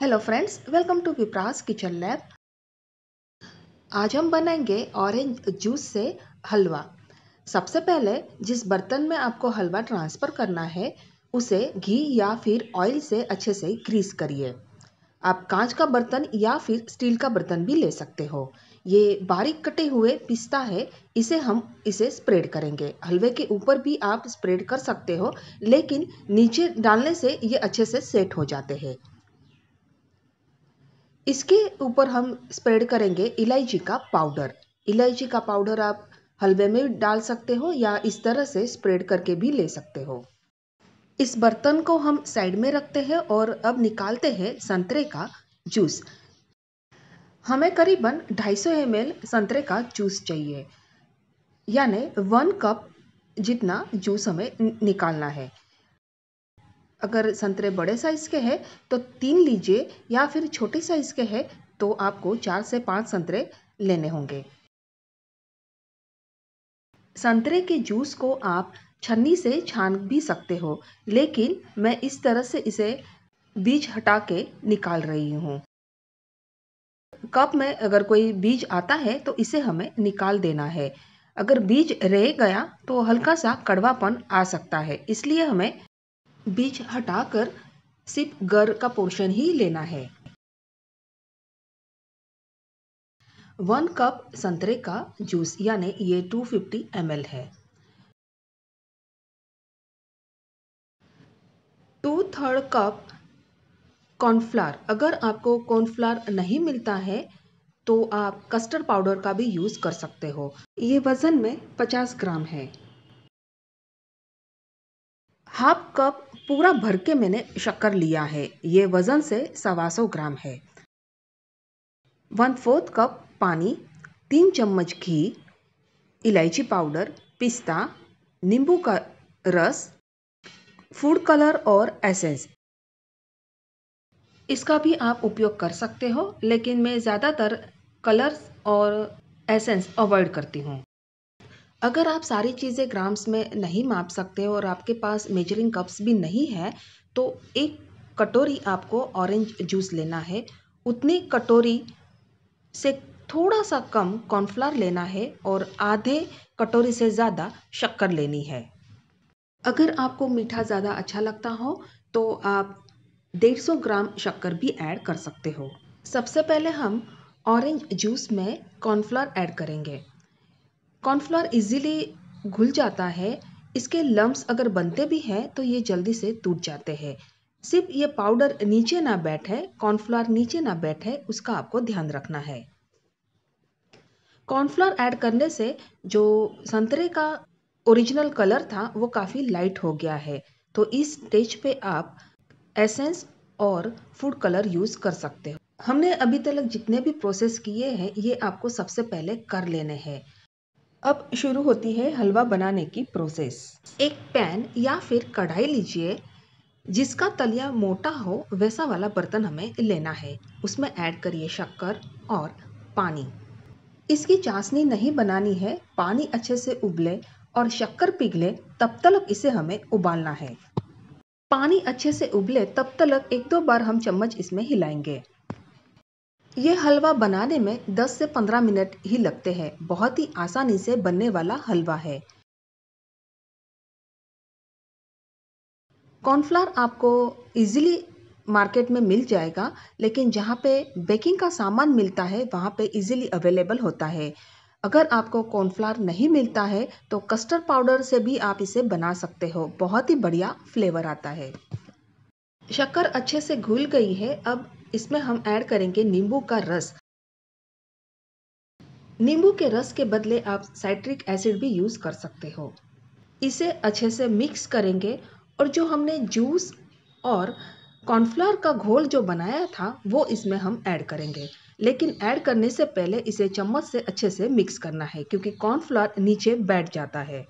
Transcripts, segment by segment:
hello friends welcome to Vipra's kitchen lab आज हम बनाएंगे ऑरेंज जूस से हलवा सबसे पहले जिस बर्तन में आपको हलवा ट्रांसफ़र करना है उसे घी या फिर ऑयल से अच्छे से ग्रीस करिए आप कांच का बर्तन या फिर स्टील का बर्तन भी ले सकते हो ये बारीक कटे हुए पिस्ता है इसे हम इसे स्प्रेड करेंगे हलवे के ऊपर भी आप स्प्रेड कर सकते हो लेकिन नीचे डालने से ये अच्छे से सेट हो जाते हैं इसके ऊपर हम स्प्रेड करेंगे इलायची का पाउडर इलायची का पाउडर आप हलवे में डाल सकते हो या इस तरह से स्प्रेड करके भी ले सकते हो इस बर्तन को हम साइड में रखते हैं और अब निकालते हैं संतरे का जूस हमें करीबन 250 एम संतरे का जूस चाहिए यानी वन कप जितना जूस हमें निकालना है अगर संतरे बड़े साइज़ के हैं तो तीन लीजिए या फिर छोटे साइज़ के हैं तो आपको चार से पाँच संतरे लेने होंगे संतरे के जूस को आप छन्नी से छान भी सकते हो लेकिन मैं इस तरह से इसे बीज हटा के निकाल रही हूँ कप में अगर कोई बीज आता है तो इसे हमें निकाल देना है अगर बीज रह गया तो हल्का सा कड़वापन आ सकता है इसलिए हमें बीज हटाकर सिर्फ गर का पोर्शन ही लेना है वन कप संतरे का जूस यानी ये 250 एल है टू थर्ड कप कॉर्नफ्लार अगर आपको कॉर्नफ्लार नहीं मिलता है तो आप कस्टर्ड पाउडर का भी यूज़ कर सकते हो ये वज़न में 50 ग्राम है हाफ कप पूरा भर के मैंने शक्कर लिया है ये वज़न से सवा सौ ग्राम है वन फोर्थ कप पानी तीन चम्मच घी इलायची पाउडर पिस्ता नींबू का रस फूड कलर और एसेंस इसका भी आप उपयोग कर सकते हो लेकिन मैं ज़्यादातर कलर्स और एसेंस अवॉइड करती हूँ अगर आप सारी चीज़ें ग्राम्स में नहीं माप सकते और आपके पास मेजरिंग कप्स भी नहीं है तो एक कटोरी आपको ऑरेंज जूस लेना है उतनी कटोरी से थोड़ा सा कम कॉर्नफ्लावर लेना है और आधे कटोरी से ज़्यादा शक्कर लेनी है अगर आपको मीठा ज़्यादा अच्छा लगता हो तो आप डेढ़ सौ ग्राम शक्कर भी ऐड कर सकते हो सबसे पहले हम ऑरेंज जूस में कॉर्नफ्लावर ऐड करेंगे कॉर्नफ्लोर इजीली घुल जाता है इसके लम्ब अगर बनते भी हैं तो ये जल्दी से टूट जाते हैं सिर्फ ये पाउडर नीचे ना बैठे कॉर्नफ्लोर नीचे ना बैठे उसका आपको ध्यान रखना है कॉर्नफ्लोर ऐड करने से जो संतरे का ओरिजिनल कलर था वो काफ़ी लाइट हो गया है तो इस स्टेज पे आप एसेंस और फूड कलर यूज़ कर सकते हो हमने अभी तक जितने भी प्रोसेस किए हैं ये आपको सबसे पहले कर लेने हैं अब शुरू होती है हलवा बनाने की प्रोसेस एक पैन या फिर कढ़ाई लीजिए जिसका तलिया मोटा हो वैसा वाला बर्तन हमें लेना है उसमें ऐड करिए शक्कर और पानी इसकी चाशनी नहीं बनानी है पानी अच्छे से उबले और शक्कर पिघले तब तक इसे हमें उबालना है पानी अच्छे से उबले तब तक एक दो बार हम चम्मच इसमें हिलाएंगे ये हलवा बनाने में 10 से 15 मिनट ही लगते हैं बहुत ही आसानी से बनने वाला हलवा है कॉर्नफ्लावर आपको इजीली मार्केट में मिल जाएगा लेकिन जहाँ पे बेकिंग का सामान मिलता है वहाँ पे इजीली अवेलेबल होता है अगर आपको कॉर्नफ्लावर नहीं मिलता है तो कस्टर्ड पाउडर से भी आप इसे बना सकते हो बहुत ही बढ़िया फ्लेवर आता है शक्कर अच्छे से घुल गई है अब इसमें हम ऐड करेंगे नींबू का रस नींबू के रस के बदले आप साइट्रिक एसिड भी यूज़ कर सकते हो इसे अच्छे से मिक्स करेंगे और जो हमने जूस और कॉर्नफ्लावर का घोल जो बनाया था वो इसमें हम ऐड करेंगे लेकिन ऐड करने से पहले इसे चम्मच से अच्छे से मिक्स करना है क्योंकि कॉर्नफ्लावर नीचे बैठ जाता है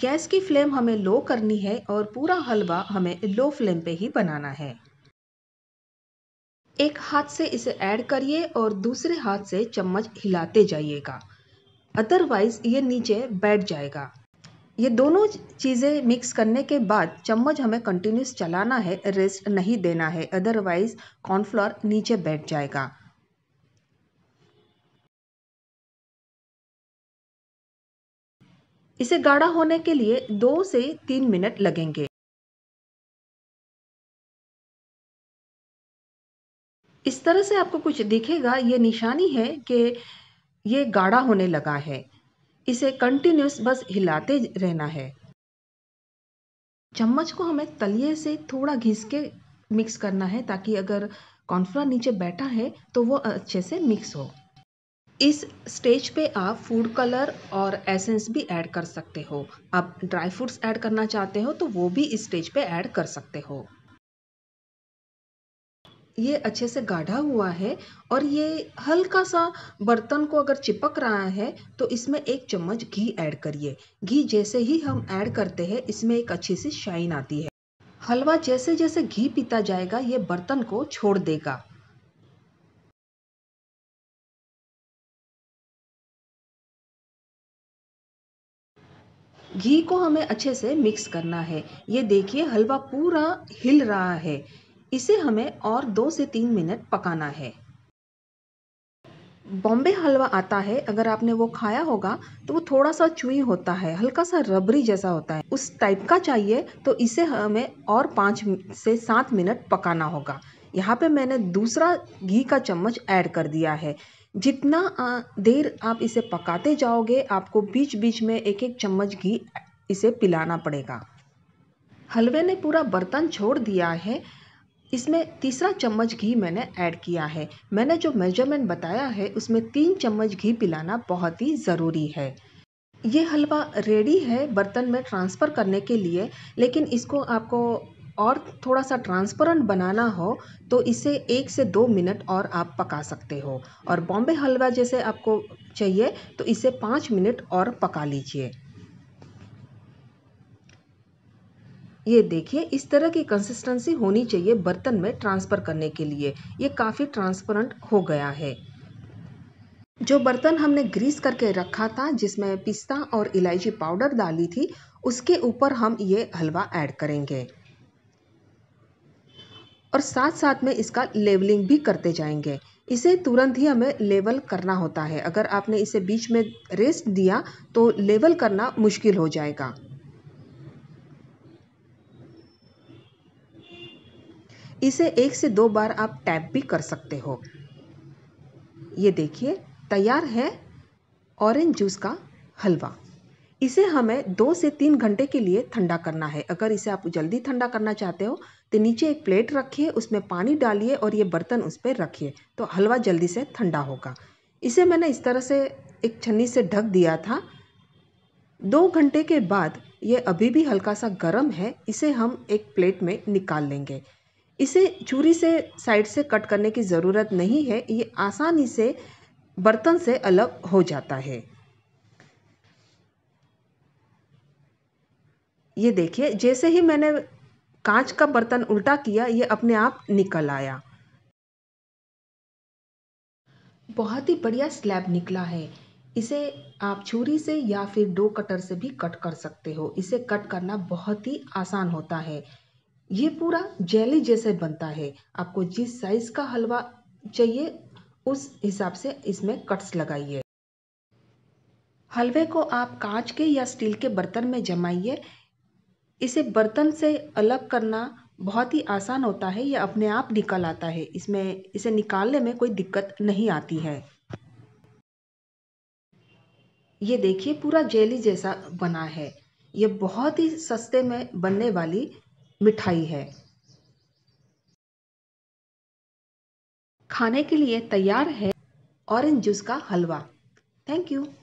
गैस की फ्लेम हमें लो करनी है और पूरा हलवा हमें लो फ्लेम पे ही बनाना है एक हाथ से इसे ऐड करिए और दूसरे हाथ से चम्मच हिलाते जाइएगा अदरवाइज़ ये नीचे बैठ जाएगा ये दोनों चीज़ें मिक्स करने के बाद चम्मच हमें कंटिन्यूस चलाना है रेस्ट नहीं देना है अदरवाइज़ कॉर्नफ्लोर नीचे बैठ जाएगा इसे गाढ़ा होने के लिए दो से तीन मिनट लगेंगे इस तरह से आपको कुछ दिखेगा ये निशानी है कि ये गाढ़ा होने लगा है इसे कंटिन्यूस बस हिलाते रहना है चम्मच को हमें तलिए से थोड़ा घिस के मिक्स करना है ताकि अगर कॉर्नफ्लोर नीचे बैठा है तो वो अच्छे से मिक्स हो इस स्टेज पे आप फूड कलर और एसेंस भी ऐड कर सकते हो आप ड्राई फ्रूट्स ऐड करना चाहते हो तो वो भी इस स्टेज पे ऐड कर सकते हो ये अच्छे से गाढ़ा हुआ है और ये हल्का सा बर्तन को अगर चिपक रहा है तो इसमें एक चम्मच घी ऐड करिए घी जैसे ही हम ऐड करते हैं इसमें एक अच्छी सी शाइन आती है हलवा जैसे जैसे घी पीता जाएगा ये बर्तन को छोड़ देगा घी को हमें अच्छे से मिक्स करना है ये देखिए हलवा पूरा हिल रहा है इसे हमें और दो से तीन मिनट पकाना है बॉम्बे हलवा आता है अगर आपने वो खाया होगा तो वो थोड़ा सा चुई होता है हल्का सा रबरी जैसा होता है उस टाइप का चाहिए तो इसे हमें और पाँच से सात मिनट पकाना होगा यहाँ पे मैंने दूसरा घी का चम्मच ऐड कर दिया है जितना देर आप इसे पकाते जाओगे आपको बीच बीच में एक एक चम्मच घी इसे पिलाना पड़ेगा हलवे ने पूरा बर्तन छोड़ दिया है इसमें तीसरा चम्मच घी मैंने ऐड किया है मैंने जो मेजरमेंट बताया है उसमें तीन चम्मच घी पिलाना बहुत ही ज़रूरी है ये हलवा रेडी है बर्तन में ट्रांसफ़र करने के लिए लेकिन इसको आपको और थोड़ा सा ट्रांसपेरेंट बनाना हो तो इसे एक से दो मिनट और आप पका सकते हो और बॉम्बे हलवा जैसे आपको चाहिए तो इसे पाँच मिनट और पका लीजिए ये देखिए इस तरह की कंसिस्टेंसी होनी चाहिए बर्तन में ट्रांसफ़र करने के लिए ये काफ़ी ट्रांसपेरेंट हो गया है जो बर्तन हमने ग्रीस करके रखा था जिसमें पिस्ता और इलायची पाउडर डाली थी उसके ऊपर हम ये हलवा ऐड करेंगे और साथ साथ में इसका लेवलिंग भी करते जाएंगे इसे तुरंत ही हमें लेवल करना होता है अगर आपने इसे बीच में रेस्ट दिया तो लेवल करना मुश्किल हो जाएगा इसे एक से दो बार आप टैप भी कर सकते हो ये देखिए तैयार है ऑरेंज जूस का हलवा इसे हमें दो से तीन घंटे के लिए ठंडा करना है अगर इसे आप जल्दी ठंडा करना चाहते हो तो नीचे एक प्लेट रखिए उसमें पानी डालिए और ये बर्तन उस पर रखिए तो हलवा जल्दी से ठंडा होगा इसे मैंने इस तरह से एक छन्नी से ढक दिया था दो घंटे के बाद ये अभी भी हल्का सा गर्म है इसे हम एक प्लेट में निकाल लेंगे इसे छुरी से साइड से कट करने की ज़रूरत नहीं है ये आसानी से बर्तन से अलग हो जाता है ये देखिए जैसे ही मैंने कांच का बर्तन उल्टा किया ये अपने आप निकल आया बहुत ही बढ़िया स्लैब निकला है इसे आप छुरी से या फिर डो कटर से भी कट कर सकते हो इसे कट करना बहुत ही आसान होता है ये पूरा जेली जैसे बनता है आपको जिस साइज का हलवा चाहिए उस हिसाब से इसमें कट्स लगाइए हलवे को आप कांच के या स्टील के बर्तन में जमाइए इसे बर्तन से अलग करना बहुत ही आसान होता है यह अपने आप निकल आता है इसमें इसे निकालने में कोई दिक्कत नहीं आती है ये देखिए पूरा जेली जैसा बना है यह बहुत ही सस्ते में बनने वाली मिठाई है खाने के लिए तैयार है ऑरेंज जूस का हलवा थैंक यू